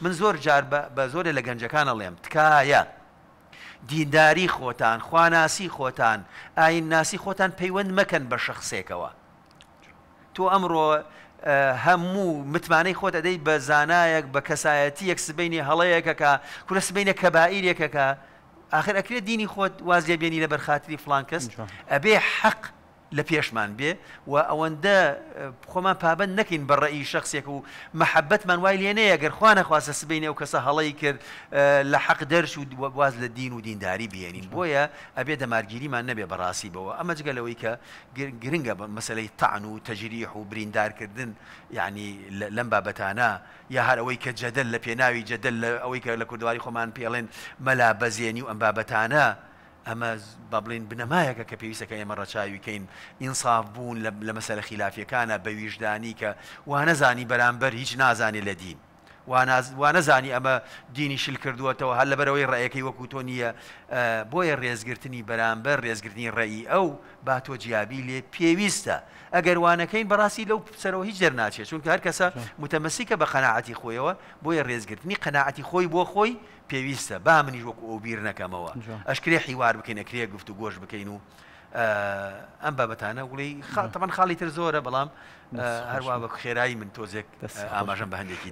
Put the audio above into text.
من زۆر جار بە زۆرە لە گەنجەکانە ئەڵێم تکایە دینداری خۆتان خواناسی خۆتان ئاین ناسی خۆتان پەیوەند مەکەن بە شخصێکەوە تۆ ئەمڕۆ هەموو متمانەی خۆت ئەدەی بە زانایەک بە کەسایەتی یەک سبینی هەڵەیەکەکە کورە سبینە کەبائیرێکەکە آخر ئەکرێت دینی خۆت وازیە بێنی لە بەرخاتری فلانکەس ئەبێ حەق لە پێشمان بێ و ئەوەندە خۆمان پابند نەکەین بەڕێی شخصێک و مەحەبەتمان وای لێنەیە گەرخواانە خواستە سبینێ و کەسە هەڵی کرد لە حەق دەرش و باز لە دین و دینداری بێنین بۆیە ئەبێ دەمارگیریمان نەبێ بەڕاستی بەوە ئەمە جگەلەوەی کە گرنگە مەسلەی تەعن و تەجریح و بریندارکردن یعنی لەم بابەتانە یا هەر ئەوەی کە جەدل لە پێناوی جەدل لە ئەوەی کە لە کوردواری خۆمان پێڵێن مەلا بەزیێنی و ئەم بابەتانە ئەمە بە بڵین بنەمایەکە کە پێویستەکە ئێمە ڕەچاویکەین ئینصاف بوون لە مەسەر خلافیەکانە بە ویژدانی کە وانەزانی بەرامبەر هیچ نازانێت لە دین وانەزانی ئەمە دینی شل کردووەتەوە هەر لە بەرەوەی ڕێەکەی وەکو تۆ نییە بۆیە ڕێزگرتنی بەرامبەر ڕێزگرتنی ڕێی ئەو با تۆ جیابی لێ پێویستە ئەگەر وانەکەین بەڕاستی لەو سەرەوە هیچ دەرناچێت چونکە هەر کەسە متەمەسیکە بە قەنەعەتی خۆیەوە بۆیە ڕێزگرتنی قەنەعەتی خۆی بۆ خۆی پێویستە با منیش وەکو ئەو بیر نەکەمەوە ئەشکرێ حیوار بکەینە کرێ گفت و گۆش بکەین و ئەم بابەتانە وڵی تەمان خاڵی تر زۆرە بەڵام هەروە بە خێرایی من تۆزێک ئاماژەم بە هەندێکی.